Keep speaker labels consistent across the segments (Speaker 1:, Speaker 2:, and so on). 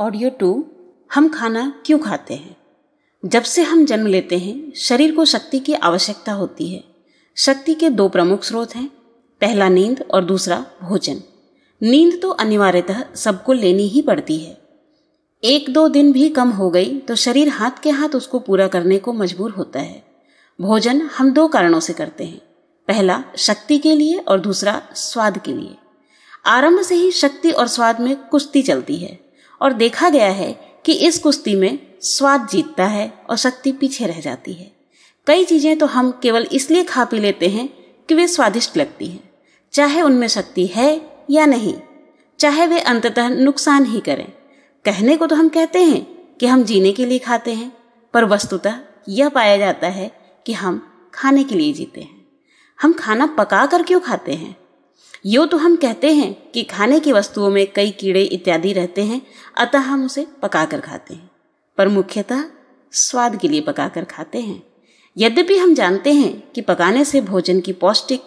Speaker 1: Audio to हम खाना क्यों खाते हैं जब से हम जन्म लेते हैं शरीर को शक्ति की आवश्यकता होती है शक्ति के दो प्रमुख स्रोत हैं पहला नींद और दूसरा भोजन नींद तो अनिवार्यतः सबको लेनी ही पड़ती है एक दो दिन भी कम हो गई तो शरीर हाथ के हाथ उसको पूरा करने को मजबूर होता है भोजन हम दो कारणों से करते हैं पहला शक्ति के लिए और दूसरा स्वाद के लिए आरंभ से ही शक्ति और स्वाद में कुश्ती चलती है और देखा गया है कि इस कुश्ती में स्वाद जीतता है और शक्ति पीछे रह जाती है कई चीज़ें तो हम केवल इसलिए खा पी लेते हैं कि वे स्वादिष्ट लगती हैं चाहे उनमें शक्ति है या नहीं चाहे वे अंततः नुकसान ही करें कहने को तो हम कहते हैं कि हम जीने के लिए खाते हैं पर वस्तुतः यह पाया जाता है कि हम खाने के लिए जीते हैं हम खाना पका कर क्यों खाते हैं यो तो हम कहते हैं कि खाने की वस्तुओं में कई कीड़े इत्यादि रहते हैं अतः हम उसे पकाकर खाते हैं पर मुख्यतः स्वाद के लिए पकाकर खाते हैं यद्यपि हम जानते हैं कि पकाने से भोजन की पौष्टिक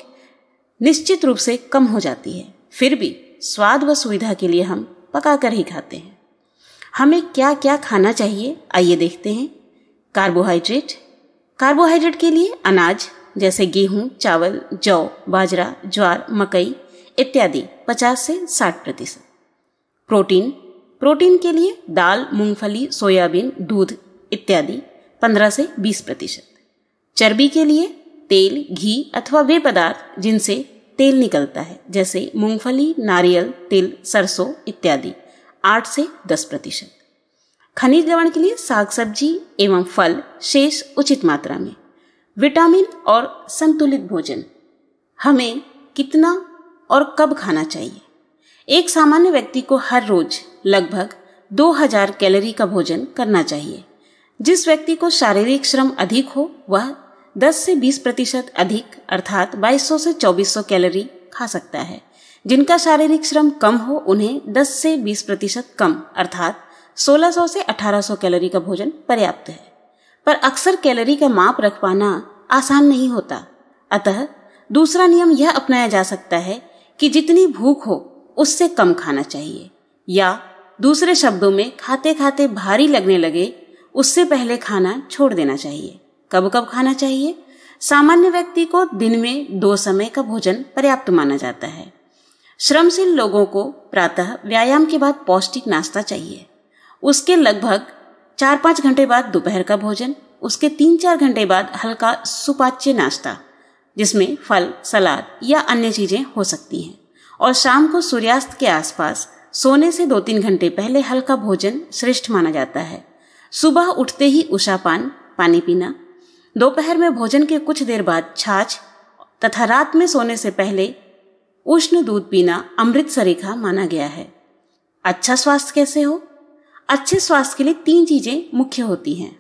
Speaker 1: निश्चित रूप से कम हो जाती है फिर भी स्वाद व सुविधा के लिए हम पकाकर ही खाते हैं हमें क्या क्या खाना चाहिए आइए देखते हैं कार्बोहाइड्रेट कार्बोहाइड्रेट के लिए अनाज जैसे गेहूँ चावल जौ बाजरा ज्वार मकई इत्यादि 50 से 60 प्रतिशत प्रोटीन प्रोटीन के लिए दाल मूंगफली सोयाबीन दूध इत्यादि 15 से 20 प्रतिशत चर्बी के लिए तेल घी अथवा वे पदार्थ जिनसे तेल निकलता है जैसे मूंगफली नारियल तिल सरसों इत्यादि 8 से 10 प्रतिशत खनिज लवण के लिए साग सब्जी एवं फल शेष उचित मात्रा में विटामिन और संतुलित भोजन हमें कितना और कब खाना चाहिए एक सामान्य व्यक्ति को हर रोज लगभग 2000 कैलोरी का भोजन करना चाहिए जिस व्यक्ति को शारीरिक श्रम अधिक हो वह 10 से 20 प्रतिशत अधिक अर्थात 2200 से 2400 कैलोरी खा सकता है जिनका शारीरिक श्रम कम हो उन्हें 10 से 20 प्रतिशत कम अर्थात 1600 से 1800 कैलोरी का भोजन पर्याप्त है पर अक्सर कैलोरी का माप रख पाना आसान नहीं होता अतः दूसरा नियम यह अपनाया जा सकता है कि जितनी भूख हो उससे कम खाना चाहिए या दूसरे शब्दों में खाते खाते भारी लगने लगे उससे पहले खाना छोड़ देना चाहिए कब कब खाना चाहिए सामान्य व्यक्ति को दिन में दो समय का भोजन पर्याप्त माना जाता है श्रमशील लोगों को प्रातः व्यायाम के बाद पौष्टिक नाश्ता चाहिए उसके लगभग चार पाँच घंटे बाद दोपहर का भोजन उसके तीन चार घंटे बाद हल्का सुपाच्य नाश्ता जिसमें फल सलाद या अन्य चीज़ें हो सकती हैं और शाम को सूर्यास्त के आसपास सोने से दो तीन घंटे पहले हल्का भोजन श्रेष्ठ माना जाता है सुबह उठते ही उषापान पानी पीना दोपहर में भोजन के कुछ देर बाद छाछ तथा रात में सोने से पहले उष्ण दूध पीना अमृत सरीखा माना गया है अच्छा स्वास्थ्य कैसे हो अच्छे स्वास्थ्य के लिए तीन चीजें मुख्य होती हैं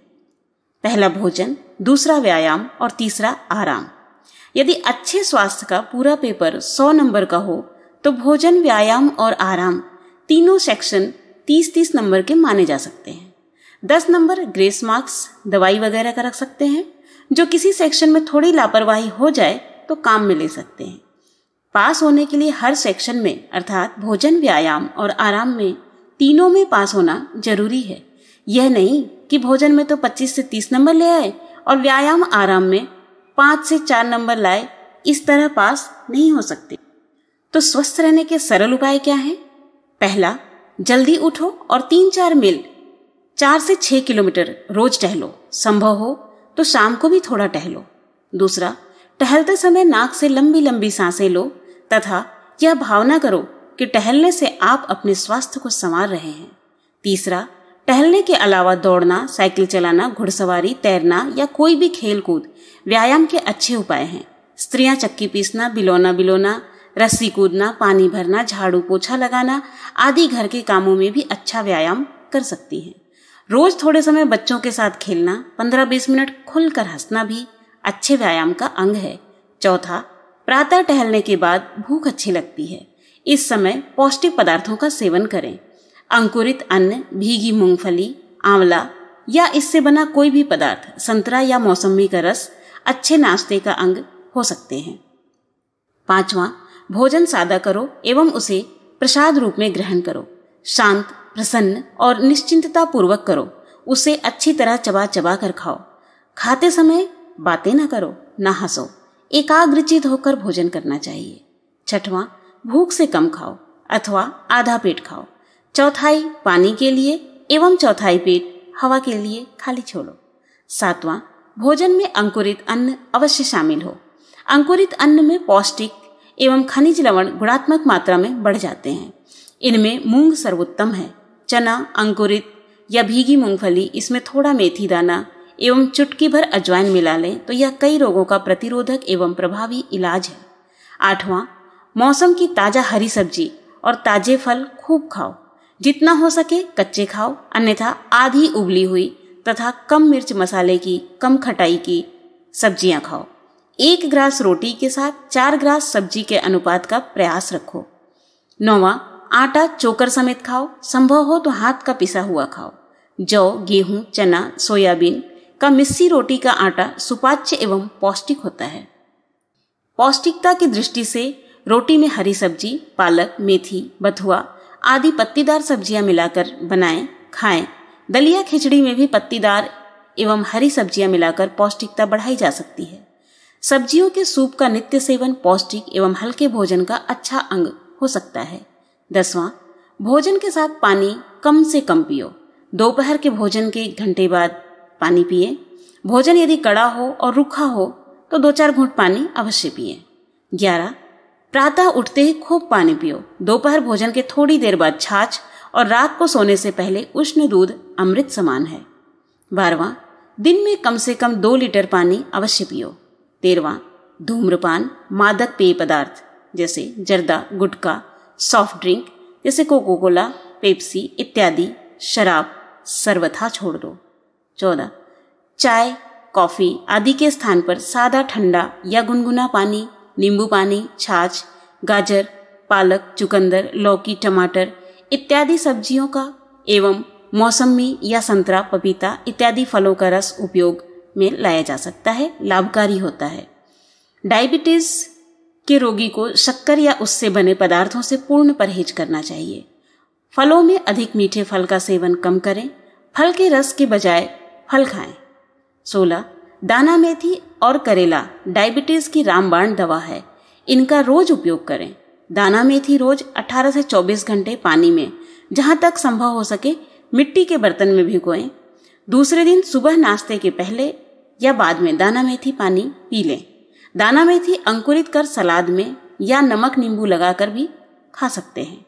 Speaker 1: पहला भोजन दूसरा व्यायाम और तीसरा आराम यदि अच्छे स्वास्थ्य का पूरा पेपर 100 नंबर का हो तो भोजन व्यायाम और आराम तीनों सेक्शन 30-30 नंबर के माने जा सकते हैं 10 नंबर ग्रेस मार्क्स दवाई वगैरह का रख सकते हैं जो किसी सेक्शन में थोड़ी लापरवाही हो जाए तो काम में ले सकते हैं पास होने के लिए हर सेक्शन में अर्थात भोजन व्यायाम और आराम में तीनों में पास होना जरूरी है यह नहीं कि भोजन में तो 25 से 30 नंबर ले आए और व्यायाम आराम में पांच से चार नंबर लाए इस तरह पास नहीं हो सकते तो स्वस्थ रहने के सरल उपाय क्या हैं? पहला जल्दी उठो और तीन चार मील चार से छह किलोमीटर रोज टहलो संभव हो तो शाम को भी थोड़ा टहलो दूसरा टहलते समय नाक से लंबी लंबी सांसें लो तथा यह भावना करो कि टहलने से आप अपने स्वास्थ्य को संवार रहे हैं तीसरा टहलने के अलावा दौड़ना साइकिल चलाना घुड़सवारी तैरना या कोई भी खेल कूद व्यायाम के अच्छे उपाय हैं स्त्रियां चक्की पीसना बिलोना बिलोना रस्सी कूदना पानी भरना झाड़ू पोछा लगाना आदि घर के कामों में भी अच्छा व्यायाम कर सकती हैं रोज थोड़े समय बच्चों के साथ खेलना 15-20 मिनट खुलकर हंसना भी अच्छे व्यायाम का अंग है चौथा प्रातः टहलने के बाद भूख अच्छी लगती है इस समय पौष्टिक पदार्थों का सेवन करें अंकुरित अन्न भीगी मूंगफली आंवला या इससे बना कोई भी पदार्थ संतरा या मौसमी का रस अच्छे नाश्ते का अंग हो सकते हैं पांचवा भोजन सादा करो एवं उसे प्रसाद रूप में ग्रहण करो शांत प्रसन्न और निश्चिंतता पूर्वक करो उसे अच्छी तरह चबा चबा कर खाओ खाते समय बातें ना करो ना हंसो एकाग्रचित होकर भोजन करना चाहिए छठवां भूख से कम खाओ अथवा आधा पेट खाओ चौथाई पानी के लिए एवं चौथाई पेट हवा के लिए खाली छोड़ो सातवां भोजन में अंकुरित अन्न अवश्य शामिल हो अंकुरित अन्न में पौष्टिक एवं खनिज लवण गुणात्मक मात्रा में बढ़ जाते हैं इनमें मूंग सर्वोत्तम है चना अंकुरित या भीगी मूंगफली इसमें थोड़ा मेथी दाना एवं चुटकी भर अजवाइन मिला लें तो यह कई रोगों का प्रतिरोधक एवं प्रभावी इलाज है आठवां मौसम की ताज़ा हरी सब्जी और ताजे फल खूब खाओ जितना हो सके कच्चे खाओ अन्यथा आधी उबली हुई तथा कम मिर्च मसाले की कम खटाई की सब्जियां खाओ एक ग्रास रोटी के साथ चार ग्रास सब्जी के अनुपात का प्रयास रखो नौवा आटा चोकर समेत खाओ संभव हो तो हाथ का पिसा हुआ खाओ जौ गेहूं चना सोयाबीन का मिस्सी रोटी का आटा सुपाच्य एवं पौष्टिक होता है पौष्टिकता की दृष्टि से रोटी में हरी सब्जी पालक मेथी बथुआ आदि पत्तीदार सब्जियां मिलाकर बनाएं खाएं दलिया खिचड़ी में भी पत्तीदार एवं हरी सब्जियां मिलाकर पौष्टिकता बढ़ाई जा सकती है सब्जियों के सूप का नित्य सेवन पौष्टिक एवं हल्के भोजन का अच्छा अंग हो सकता है दसवां भोजन के साथ पानी कम से कम पियो दोपहर के भोजन के एक घंटे बाद पानी पिए भोजन यदि कड़ा हो और रूखा हो तो दो चार घूंट पानी अवश्य पिए ग्यारह प्रातः उठते ही खूब पानी पियो दोपहर भोजन के थोड़ी देर बाद छाछ और रात को सोने से पहले उष्ण दूध अमृत समान है बारवा दिन में कम से कम दो लीटर पानी अवश्य पियो तेरवा धूम्रपान मादक पेय पदार्थ जैसे जर्दा गुटखा सॉफ्ट ड्रिंक जैसे कोको कोला पेप्सी इत्यादि शराब सर्वथा छोड़ दो चौदह चाय कॉफ़ी आदि के स्थान पर सादा ठंडा या गुनगुना पानी नींबू पानी छाछ गाजर पालक चुकंदर लौकी टमाटर इत्यादि सब्जियों का एवं मौसमी या संतरा पपीता इत्यादि फलों का रस उपयोग में लाया जा सकता है लाभकारी होता है डायबिटीज़ के रोगी को शक्कर या उससे बने पदार्थों से पूर्ण परहेज करना चाहिए फलों में अधिक मीठे फल का सेवन कम करें फल के रस के बजाय फल खाएं सोलह दाना मेथी और करेला डायबिटीज़ की रामबाण दवा है इनका रोज उपयोग करें दाना मेथी रोज 18 से 24 घंटे पानी में जहाँ तक संभव हो सके मिट्टी के बर्तन में भिगोएं दूसरे दिन सुबह नाश्ते के पहले या बाद में दाना मेथी पानी पी लें दाना मेथी अंकुरित कर सलाद में या नमक नींबू लगाकर भी खा सकते हैं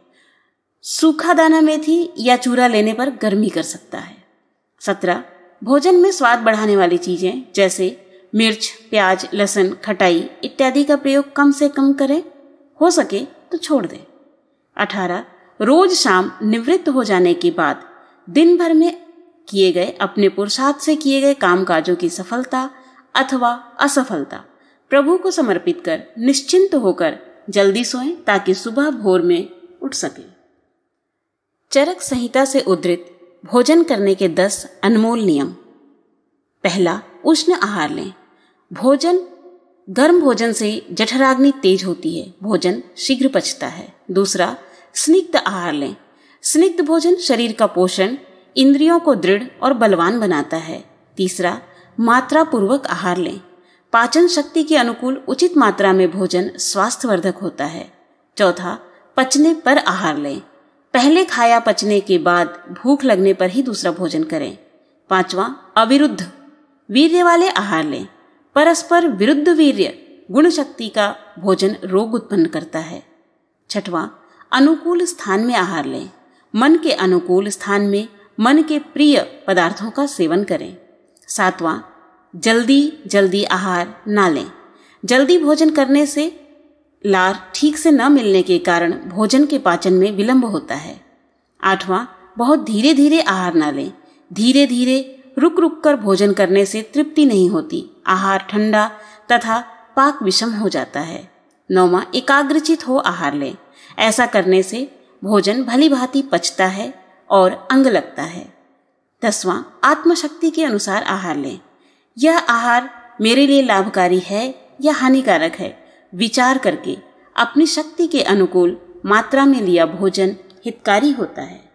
Speaker 1: सूखा दाना मेथी या चूरा लेने पर गर्मी कर सकता है सत्रह भोजन में स्वाद बढ़ाने वाली चीज़ें जैसे मिर्च प्याज लहसुन खटाई इत्यादि का प्रयोग कम से कम करें हो सके तो छोड़ दें अठारह रोज शाम निवृत्त हो जाने के बाद दिन भर में किए गए अपने पुरुषार्थ से किए गए काम काजों की सफलता अथवा असफलता प्रभु को समर्पित कर निश्चिंत होकर जल्दी सोएं ताकि सुबह भोर में उठ सकें चरक संहिता से उद्धृत भोजन करने के दस अनमोल नियम पहला उष्ण आहार लें भोजन गर्म भोजन से जठराग्नि तेज होती है भोजन शीघ्र पचता है दूसरा स्निग्ध आहार लें स्निग्ध भोजन शरीर का पोषण इंद्रियों को दृढ़ और बलवान बनाता है तीसरा मात्रा पूर्वक आहार लें पाचन शक्ति के अनुकूल उचित मात्रा में भोजन स्वास्थ्यवर्धक होता है चौथा पचने पर आहार लें पहले खाया पचने के बाद भूख लगने पर ही दूसरा भोजन करें पांचवा अविरुद्ध वीर्य वाले आहार लें परस्पर विरुद्ध वीर्य गुण शक्ति का भोजन रोग उत्पन्न करता है छठवां अनुकूल स्थान में आहार लें मन के अनुकूल स्थान में मन के प्रिय पदार्थों का सेवन करें सातवां जल्दी जल्दी आहार ना लें जल्दी भोजन करने से लार ठीक से न मिलने के कारण भोजन के पाचन में विलंब होता है आठवां बहुत धीरे धीरे आहार न लें धीरे धीरे रुक रुक कर भोजन करने से तृप्ति नहीं होती आहार ठंडा तथा पाक विषम हो जाता है नौवा एकाग्रचित हो आहार लें ऐसा करने से भोजन भली भांति पचता है और अंग लगता है दसवां आत्मशक्ति के अनुसार आहार लें यह आहार मेरे लिए लाभकारी है या हानिकारक है विचार करके अपनी शक्ति के अनुकूल मात्रा में लिया भोजन हितकारी होता है